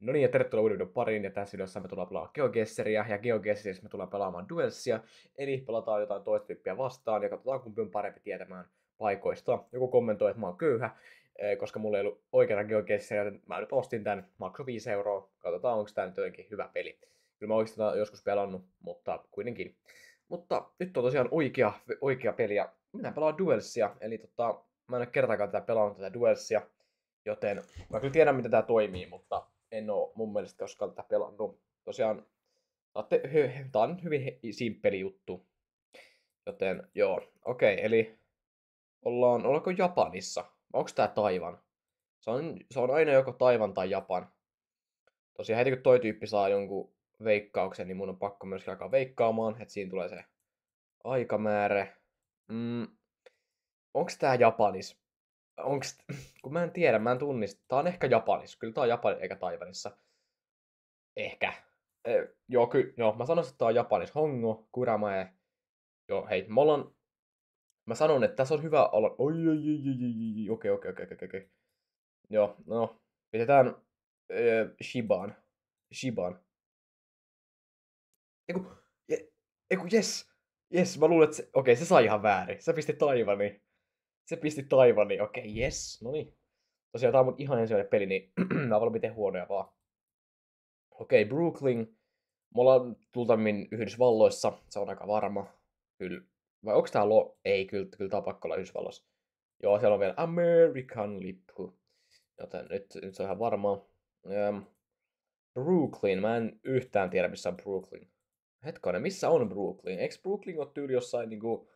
No niin, ja tervetuloa uuden videon pariin, ja tässä videossa me tullaan pelaamaan Geogesseria, ja GeoGuesserissä me tullaan pelaamaan Duelsia, eli pelataan jotain toista tyyppiä vastaan, ja katsotaan kumpi on parempi tietämään paikoista. Joku kommentoi, että mä oon köyhä, eh, koska mulla ei ollut oikeana Geogesseria, joten mä nyt ostin tän, makso 5 euroa, katsotaan onko tää nyt jotenkin hyvä peli. Kyllä mä oikeastaan joskus pelannut, mutta kuitenkin. Mutta nyt on tosiaan oikea, oikea peli, ja minä pelaan Duelsia, eli tota, mä en ole kertaakaan tätä pelannut tätä Duelsia, joten mä kyllä tiedän, miten tämä toimii, mutta en ole mun mielestä koskaan tätä pelannut. Tosiaan, tämä on hyvin simppeli juttu. Joten joo, okei, okay, eli ollaan, ollaanko Japanissa? Onko tämä Taivan? Se on, se on aina joko Taivan tai Japan. Tosiaan heti kun toi tyyppi saa jonkun veikkauksen, niin mun on pakko myös alkaa veikkaamaan, että siinä tulee se aikamäärä. Mm. Onko tämä Japanis? onks, kun mä en tiedä, mä en tunnista. Tää on ehkä Japanissa, kyllä tää on Japanissa eikä Taivanissa. Ehkä. Eh, joo, ky, joo, mä sanoisin, että tää on Japanissa Hongo, Kuramae. Joo, hei, mulla ollaan... Mä sanon, että tässä on hyvä olla... Oi, oi, oi, oi, oi, okei, okei, okei, okei, okei. Joo, no, pidetään öö, e, Shibaan. Shibaan. Eiku, je, eiku, jes, jes, mä luulen, että se, okei, okay, se sai ihan väärin. Sä pisti taivani se pisti taivaan, niin okei, okay, yes, no niin. Tosiaan tämä on mun ihan ensimmäinen peli, niin nämä on miten huonoja vaan. Okei, okay, Brooklyn. Me ollaan tultammin Yhdysvalloissa, se on aika varma. Kyllä. Vai onko tää lo... Ei, kyllä, kyllä tää on pakko olla Yhdysvalloissa. Joo, siellä on vielä American lippu. Joten nyt, nyt se on ihan varmaa. Um, Brooklyn, mä en yhtään tiedä missä on Brooklyn. Hetkinen, missä on Brooklyn? Eikö Brooklyn ole tyyli jossain niinku...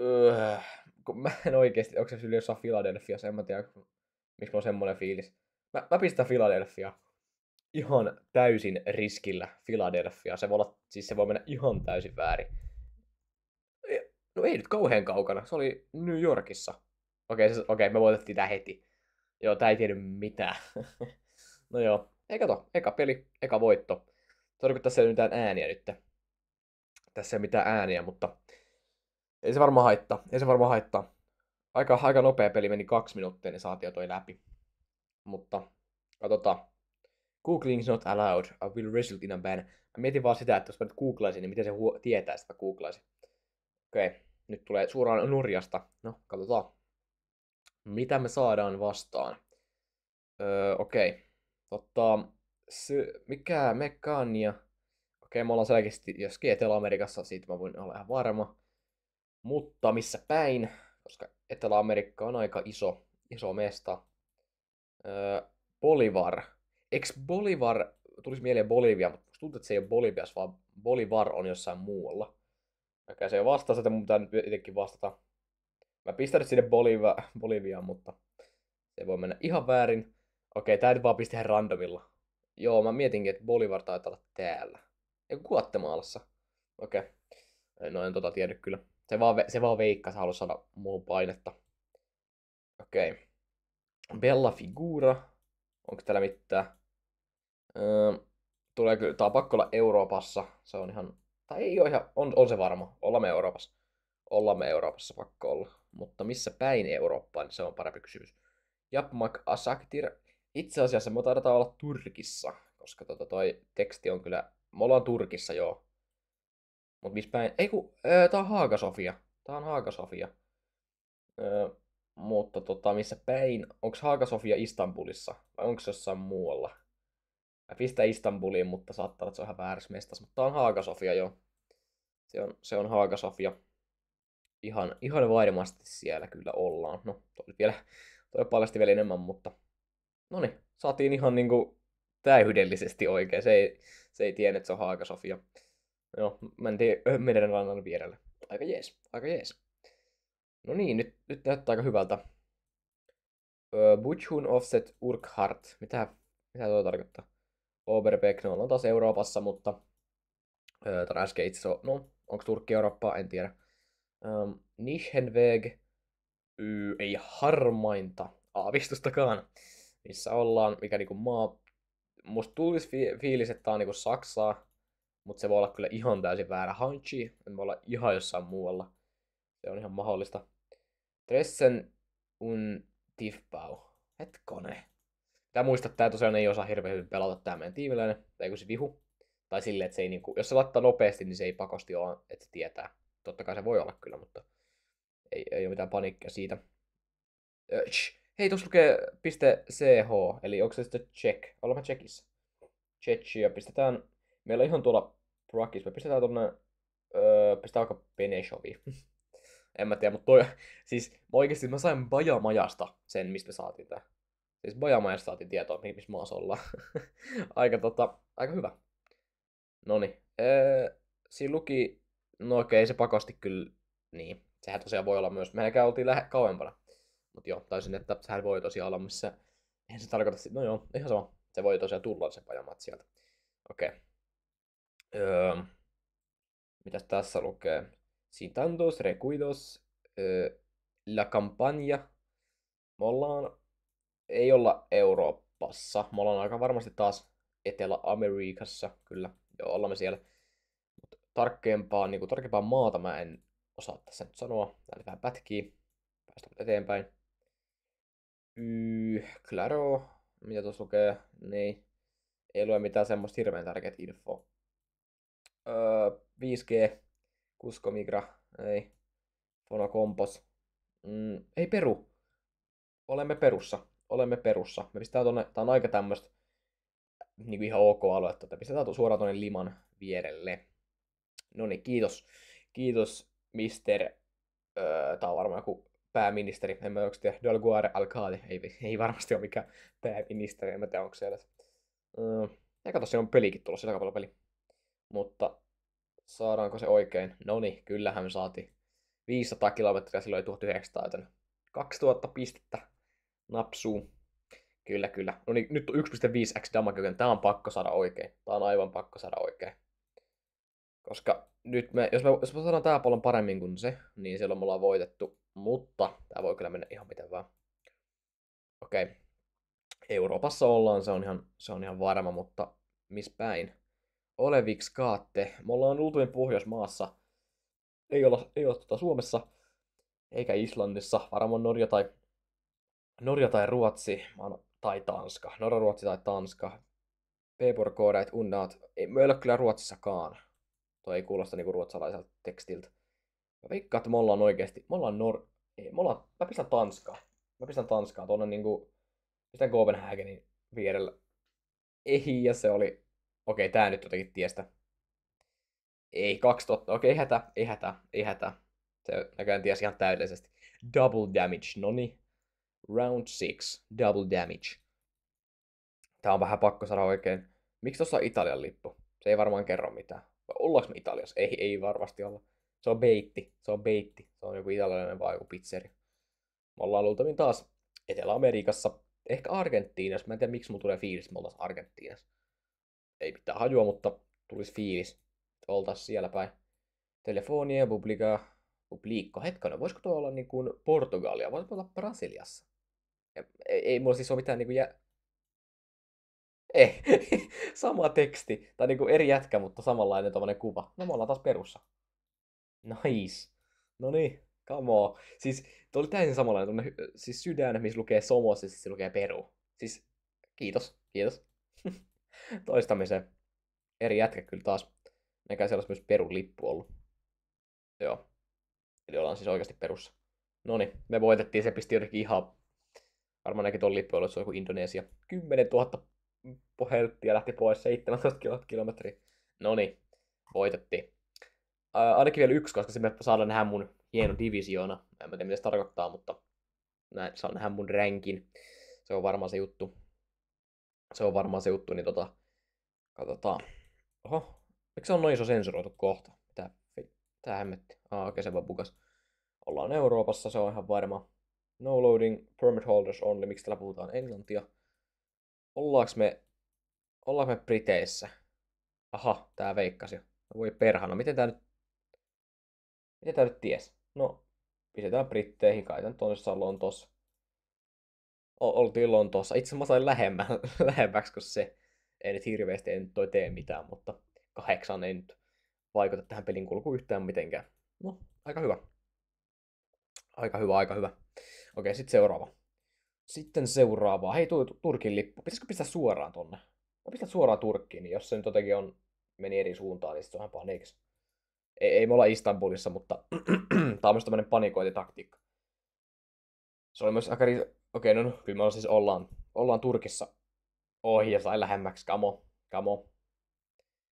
Öh, kun mä en oikeesti, onko se yli jossain Philadelphia, en mä tiedä, miksi mulla on semmoinen fiilis. Mä, mä pistän Philadelphia ihan täysin riskillä Philadelphia. Se voi, olla, siis se voi mennä ihan täysin väärin. No ei nyt kauhean kaukana, se oli New Yorkissa. Okei, okay, okay, me voitettiin tää heti. Joo, tää ei tiedä mitään. no joo, ei kato, eka peli, eka voitto. Tarkoittaa se ei mitään ääniä nyt. Tässä ei ole mitään ääniä, mutta ei se varmaan haittaa. Ei se varmaan haittaa. Aika, aika nopea peli meni kaksi minuuttia, niin saatiin jo toi läpi. Mutta katsotaan. Googling is not allowed. I will result in a ban. Mä mietin vaan sitä, että jos mä nyt googlaisin, niin miten se huo- tietää, että mä googlaisin. Okei, okay. nyt tulee suoraan nurjasta. No, katsotaan. Mitä me saadaan vastaan? Öö, okei. Okay. Totta, se, mikä mekaania? Okei, okay, me ollaan selkeästi jos Etelä-Amerikassa, siitä mä voin olla ihan varma. Mutta missä päin, koska Etelä-Amerikka on aika iso, iso mesta. Öö, Bolivar. Eks Bolivar, tulisi mieleen Bolivia, mutta tuntuu, että se ei ole Bolivias, vaan Bolivar on jossain muualla. Vaikka se ei vastaa että mun pitää nyt itsekin vastata. Mä pistän nyt sinne Bolivia, Boliviaan, mutta se voi mennä ihan väärin. Okei, tää nyt vaan pisti ihan randomilla. Joo, mä mietinkin, että Bolivar taitaa olla täällä. Ei Guatemalassa. Okei. Okay. No en tota tiedä kyllä. Se vaan, se vaan veikkasi, halusi saada muuhun painetta. Okei. Okay. Bella Figura. Onko täällä mitään? Öö, tulee kyllä, tää on pakko olla Euroopassa. Se on ihan, tai ei ole ihan, on, on se varma. Ollaan me Euroopassa. Ollaan me Euroopassa, pakko olla. Mutta missä päin Eurooppaan, niin se on parempi kysymys. Japmak Asaktir. Itse asiassa me taidetaan olla Turkissa, koska tota toi teksti on kyllä, me ollaan Turkissa joo. Mutta missä päin... Ei kun, öö, tää on Haaga-Sofia. Tää on Haaga-Sofia. Öö, mutta tota, missä päin? Onko Sofia Istanbulissa? Vai onko se jossain muualla? Mä pistän Istanbuliin, mutta saattaa olla, että se on ihan väärässä mestassa. Mutta tää on Sofia, joo. Se on, se on Haaga Sofia. Ihan, ihan varmasti siellä kyllä ollaan. No, toi vielä, toi paljasti vielä enemmän, mutta... No niin, saatiin ihan niinku täydellisesti oikein. Se ei, se ei tiennyt, että se on Haaga Sofia. Joo, mentiin meren rannan vierelle. Aika jees, aika jees. No niin, nyt, nyt näyttää aika hyvältä. Butchun Offset Urkhart. Mitä, mitä tuo tarkoittaa? Oberbeck, no on taas Euroopassa, mutta öö, on, no, onko Turkki Eurooppaa, en tiedä. Öö, Nischenweg, ei harmainta aavistustakaan, missä ollaan, mikä niinku maa. Musta tulisi fiilis, että tää on niinku Saksaa, mutta se voi olla kyllä ihan täysin väärä. Hanchi voi olla ihan jossain muualla. Se on ihan mahdollista. Dressen un tiffau. Hetkone. Tää muista, että tää tosiaan ei osaa hirveän hyvin pelata tää meidän tiimiläinen, tai kun se vihu. Tai silleen, että se ei niinku, jos se laittaa nopeasti, niin se ei pakosti ole, että se tietää. Totta kai se voi olla kyllä, mutta ei, ei ole mitään paniikkia siitä. Öch. Hei, tuossa lukee .ch, eli onko se sitten check? Ollaan checkissä. Chechia pistetään Meillä on ihan tuolla Prakis, me pistetään tuonne, öö, pistetään aika Beneshovi. en mä tiedä, mutta toi, siis mä oikeesti mä sain Bajamajasta sen, mistä saatiin tää. Siis Bajamajasta saatiin tietoa, missä maassa ollaan. aika tota, aika hyvä. Noni. Öö, siinä luki, no okei, se pakosti kyllä, niin. Sehän tosiaan voi olla myös, mehän oltiin lähe, kauempana. Mutta joo, taisin, että sehän voi tosiaan olla missä, eihän se tarkoita, no joo, ihan sama. Se voi tosiaan tulla se pajamat sieltä. Okei. Okay. Öö, mitäs tässä lukee? Citandos, recuidos, öö, la campagna, Me ollaan, ei olla Euroopassa. Me ollaan aika varmasti taas Etelä-Amerikassa, kyllä. Joo, ollaan me siellä. Mut tarkempaa, niin kuin, tarkempaa maata mä en osaa tässä nyt sanoa. Näin vähän pätkii. Päästään eteenpäin. Y, claro. Mitä tuossa lukee? Niin. Ei lue mitään semmoista hirveän tärkeää infoa 5G, öö, Kusko Migra, ei, Fona Kompos. Mm, ei peru. Olemme perussa. Olemme perussa. Me pistetään tonne, tää on aika tämmöstä niin ihan ok aluetta, että pistetään suoraan tonne liman vierelle. No niin, kiitos. Kiitos, mister. Öö, tää on varmaan joku pääministeri. En mä onko tiedä, Dolguare Alcade. Ei, ei varmasti ole mikään pääministeri, en mä tiedä onko siellä. Öö, ja kato, siellä on pelikin tulossa, aika paljon peli mutta saadaanko se oikein? No niin, kyllähän me saatiin 500 kilometriä silloin 1900, joten 2000 pistettä napsuu. Kyllä, kyllä. No niin, nyt on 1.5x damage, joten tämä on pakko saada oikein. Tämä on aivan pakko saada oikein. Koska nyt me, jos me, jos me saadaan tämä paljon paremmin kuin se, niin silloin me ollaan voitettu. Mutta tämä voi kyllä mennä ihan miten vaan. Okei. Okay. Euroopassa ollaan, se on ihan, se on ihan varma, mutta missä päin? oleviksi kaatte. Me ollaan luultavin Pohjoismaassa. Ei olla, ei olla tuota Suomessa, eikä Islannissa, varmaan Norja tai, Norja tai Ruotsi, tai Tanska. Norja, Ruotsi tai Tanska. p unnaat. Ei, me ei ole kyllä Ruotsissakaan. Tuo ei kuulosta niinku ruotsalaiselta tekstiltä. Mä veikkaan, että me ollaan oikeesti, me ollaan Nor... Ei, me ollaan... Mä pistän Tanskaa. Mä pistän Tanskaa tuonne niinku... Pistän Copenhagenin vierellä. Ei, ja se oli Okei, tää nyt jotenkin tiestä. Ei, 2000. Okei, ei hätä, ei hätä, ei hätä. Se näköjään tiesi ihan täydellisesti. Double damage, noni. Niin. Round 6, double damage. Tää on vähän pakko saada oikein. Miksi tuossa on Italian lippu? Se ei varmaan kerro mitään. Vai ollaanko me Italiassa? Ei, ei varmasti olla. Se on beitti, se on beitti. Se on joku italialainen vai joku pizzeri. Me ollaan luultavin taas Etelä-Amerikassa, ehkä Argentiinassa. Mä en tiedä, miksi mulla tulee fiilis, että me Argentiinassa ei mitään hajua, mutta tulisi fiilis, että oltaisiin siellä päin. Telefonia, publika, publiikko. Hetkinen, voisiko tuo olla niin kuin Portugalia? Voisiko olla Brasiliassa? Ei, ei mulla siis ole mitään niin kuin jä... Ei, sama teksti. Tai niin kuin eri jätkä, mutta samanlainen tämmöinen kuva. No me ollaan taas perussa. Nice. No niin, come on. Siis tuo oli täysin samanlainen, siis sydän, missä lukee somos ja siis se lukee peru. Siis kiitos, kiitos. toistamiseen. Eri jätkä kyllä taas. Näkään siellä olisi myös perun lippu ollut. Joo. Eli ollaan siis oikeasti perussa. No niin, me voitettiin, se pisti jotenkin ihan... Varmaan näkin tuon lippu ollut, se on joku Indonesia. 10 000 helttiä lähti pois, 17 kilometriä. No niin, voitettiin. Ää, ainakin vielä yksi, koska se me saadaan nähdä mun hieno divisioona. En tiedä, mitä se tarkoittaa, mutta näin, saan nähdä mun ränkin. Se on varmaan se juttu se on varmaan se juttu, niin tota, katsotaan. Oho, miksi se on noin iso sensuroitu kohta? Tää, tää hämmetti. Ah, okei, se vaan bukas. Ollaan Euroopassa, se on ihan varma. No loading, permit holders only, miksi täällä puhutaan englantia? Ollaanko me, ollaanko me Briteissä? Aha, tää veikkasi. No voi perhana, miten tää nyt, miten tää nyt ties? No, pistetään Britteihin, kai on toisessa Lontoossa oltiin Lontoossa. Itse mä sain lähemmäksi kun se. Ei nyt hirveästi, ei nyt toi tee mitään, mutta kahdeksan ei nyt vaikuta tähän pelin kulkuun yhtään mitenkään. No, aika hyvä. Aika hyvä, aika hyvä. Okei, sitten seuraava. Sitten seuraava. Hei, tuo Turkin lippu. Pitäisikö pistää suoraan tonne? Mä no, pistän suoraan Turkkiin, niin jos se nyt jotenkin on, meni eri suuntaan, niin se on ihan Ei, ei me olla Istanbulissa, mutta tämä on myös tämmöinen panikointitaktiikka. Se oli myös aika Okei, okay, no, no kyllä me siis ollaan, ollaan Turkissa ohi ja sai lähemmäksi. Kamo, kamo.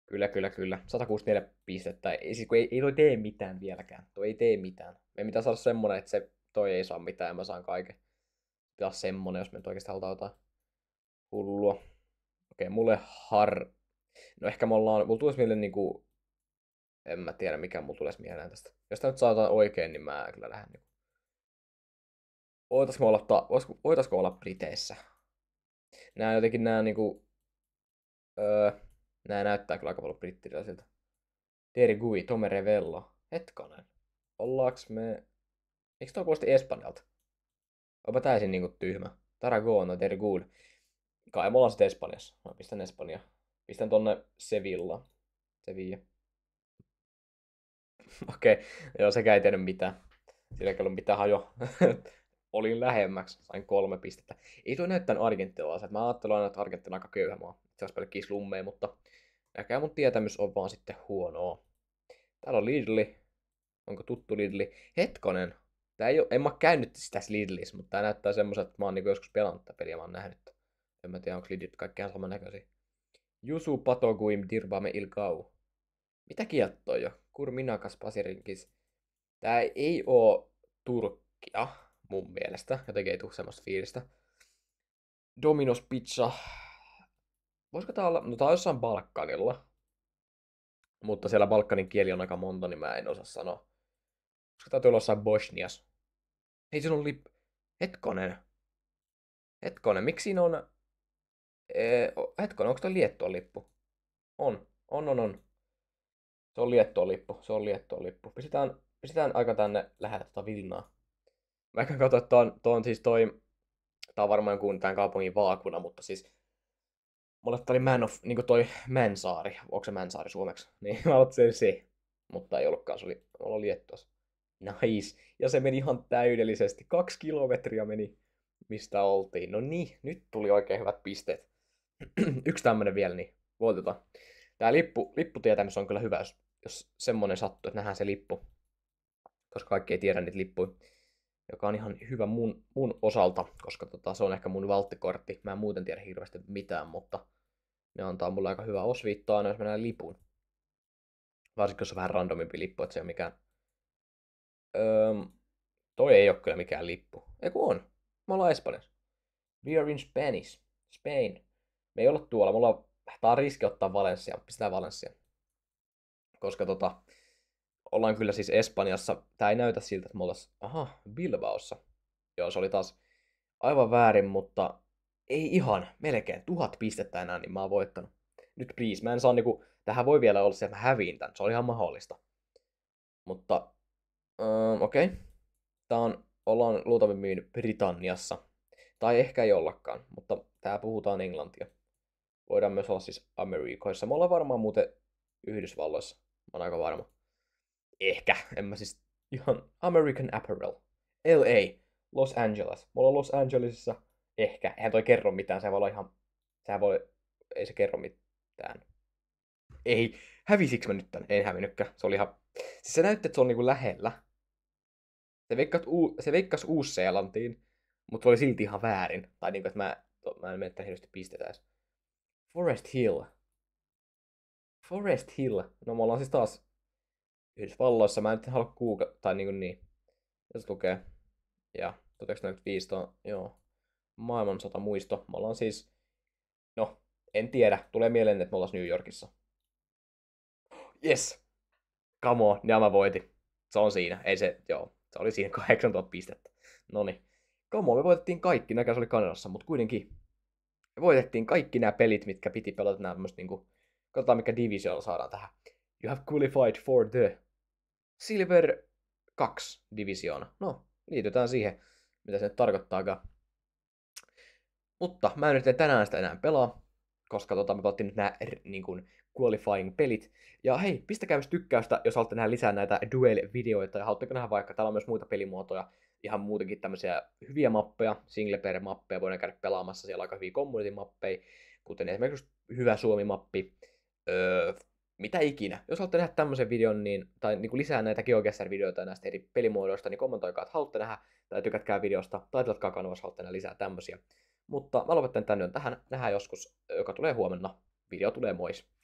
Kyllä, kyllä, kyllä. 164 pistettä. Ei, siis kun ei, ei toi tee mitään vieläkään. Toi ei tee mitään. Me ei mitään saada semmonen, että se toi ei saa mitään ja mä saan kaiken. Pitää semmonen, jos me nyt oikeasti halutaan jotain hullua. Okei, okay, mulle har... No ehkä me ollaan... Mulla tulisi mieleen niinku... En mä tiedä, mikä mulla tulisi mieleen tästä. Jos tää nyt saa jotain oikein, niin mä kyllä lähden niinku voitaisiko olla, ta, voitaisiko, olla Briteissä? Nämä jotenkin nämä niinku, öö, nämä näyttää kyllä aika paljon brittiläisiltä. Terry Gui, Tome Revello. Hetkonen. Ollaanko me... Eikö tuo kuulosti Espanjalta? Onpa täysin niinku tyhmä. Tarragona, Terry Gui. Kai me ollaan sitten Espanjassa. Mä pistän Espanja. Pistän tonne Sevilla. Sevilla. Okei, okay. joo, sekä ei tiedä mitään. Sillä ei ollut mitään hajoa. olin lähemmäksi, sain kolme pistettä. Ei tuo näyttänyt argentinalaiselta. Mä ajattelin aina, että Argentina on aika köyhä maa. Se olisi pelkkiä slummeja, mutta näkää mun tietämys on vaan sitten huonoa. Täällä on Lidli. Onko tuttu Lidli? Hetkonen. Tää ei ole, en mä käynyt sitä Lidlissä, mutta tää näyttää semmoiselta, että mä oon niinku joskus pelannut tätä peliä, mä oon nähnyt. En mä tiedä, onko Lidlit kaikkiaan samannäköisiä. Jusu patoguim dirbame ilkau. Mitä kieltä toi jo? Kurminakas pasirinkis. Tää ei oo Turkkia mun mielestä. Jotenkin ei tule semmoista fiilistä. Domino's Pizza. Voisiko tää olla? No tää on jossain Balkanilla. Mutta siellä Balkanin kieli on aika monta, niin mä en osaa sanoa. Koska tää olla jossain Bosnias. Ei sinun on lip... Hetkonen. Hetkonen, miksi siinä on... Ee, hetkonen, onko toi Liettuan lippu? On, on, on, on. Se on Liettuan lippu, se on Liettuan lippu. Pistetään, pistetään aika tänne lähellä tuota Vilnaa. Mä katsoin, että on, on siis toi, tää on varmaan kuin tämän kaupungin vaakuna, mutta siis mulle tää oli Man of, niinku toi Mänsaari, onko se Mänsaari suomeksi? Niin mä aloitin se, mutta ei ollutkaan, se oli, mulla oli Liettuassa. Nice. Ja se meni ihan täydellisesti. Kaksi kilometriä meni, mistä oltiin. No niin, nyt tuli oikein hyvät pisteet. Yksi tämmönen vielä, niin voitetaan. Tää lippu, lipputietämys on kyllä hyvä, jos, jos semmonen sattuu, että nähdään se lippu. Koska kaikki ei tiedä niitä lippuja joka on ihan hyvä mun, mun osalta, koska tota, se on ehkä mun valttikortti. Mä en muuten tiedä hirveästi mitään, mutta ne antaa mulle aika hyvää osviittoa aina, jos mä näen lipun. Varsinkin, jos on vähän randomimpi lippu, että se on mikään... Öö, toi ei ole kyllä mikään lippu. Ei kun on. Me ollaan Espanjassa. We are in Spanish. Spain. Me ei olla tuolla. Mulla on... Tää on riski ottaa Valencia. Pistää Valencia. Koska tota, ollaan kyllä siis Espanjassa. Tämä ei näytä siltä, että me oltaisiin... Aha, Bilbaossa. Joo, se oli taas aivan väärin, mutta ei ihan, melkein tuhat pistettä enää, niin mä oon voittanut. Nyt please, mä en saa niinku, tähän voi vielä olla se, että mä häviin tän, se oli ihan mahdollista. Mutta, um, okei. Okay. Tää on, ollaan luultavasti Britanniassa. Tai ehkä ei ollakaan, mutta tää puhutaan englantia. Voidaan myös olla siis Amerikoissa. Me ollaan varmaan muuten Yhdysvalloissa, mä oon aika varma. Ehkä. En mä siis ihan American Apparel. LA. Los Angeles. me ollaan Los Angelesissa. Ehkä. Eihän toi kerro mitään. Se voi olla ihan... Sehän voi... Ei se kerro mitään. Ei. Hävisikö mä nyt tän? En hävinnytkään. Se oli ihan... Siis se näytti, että se on niinku lähellä. Se, veikkaat uu... se veikkasi Uus-Seelantiin, mutta oli silti ihan väärin. Tai niinku, että mä, mä en mene tähän hirveästi pistetä Forest Hill. Forest Hill. No me ollaan siis taas Yhdysvalloissa. Mä en nyt halua kuuka... Tai niin, kuin niin. Jos lukee. Ja 1945 on, joo, maailmansota muisto. Me ollaan siis, no, en tiedä. Tulee mieleen, että me ollaan New Yorkissa. Yes! Come on, ja mä voitin. Se on siinä. Ei se, joo. Se oli siinä 8000 pistettä. Noni. Niin. Come on, me voitettiin kaikki. Näkään se oli Kanadassa, mutta kuitenkin. Me voitettiin kaikki nämä pelit, mitkä piti pelata nämä tämmöset niinku... Katsotaan, mikä divisiolla saadaan tähän. You have qualified for the Silver 2 divisioona. No, liitytään siihen, mitä se nyt tarkoittaakaan. Mutta mä en nyt tänään sitä enää pelaa, koska tota, me pelattiin nyt nämä niin kuin, qualifying-pelit. Ja hei, pistäkää myös tykkäystä, jos haluatte nähdä lisää näitä duel-videoita, ja haluatteko nähdä vaikka, täällä on myös muita pelimuotoja, ihan muutenkin tämmöisiä hyviä mappeja, single player mappeja voidaan käydä pelaamassa, siellä on aika hyviä community-mappeja, kuten esimerkiksi Hyvä Suomi-mappi, öö, mitä ikinä. Jos haluatte nähdä tämmöisen videon, niin, tai niin kuin lisää näitä GeoGuessr-videoita näistä eri pelimuodoista, niin kommentoikaa, että haluatte nähdä, tai tykätkää videosta, tai tilatkaa kanavassa, haluatte nähdä lisää tämmöisiä. Mutta mä lopetan tänne tähän, nähdään joskus, joka tulee huomenna. Video tulee mois.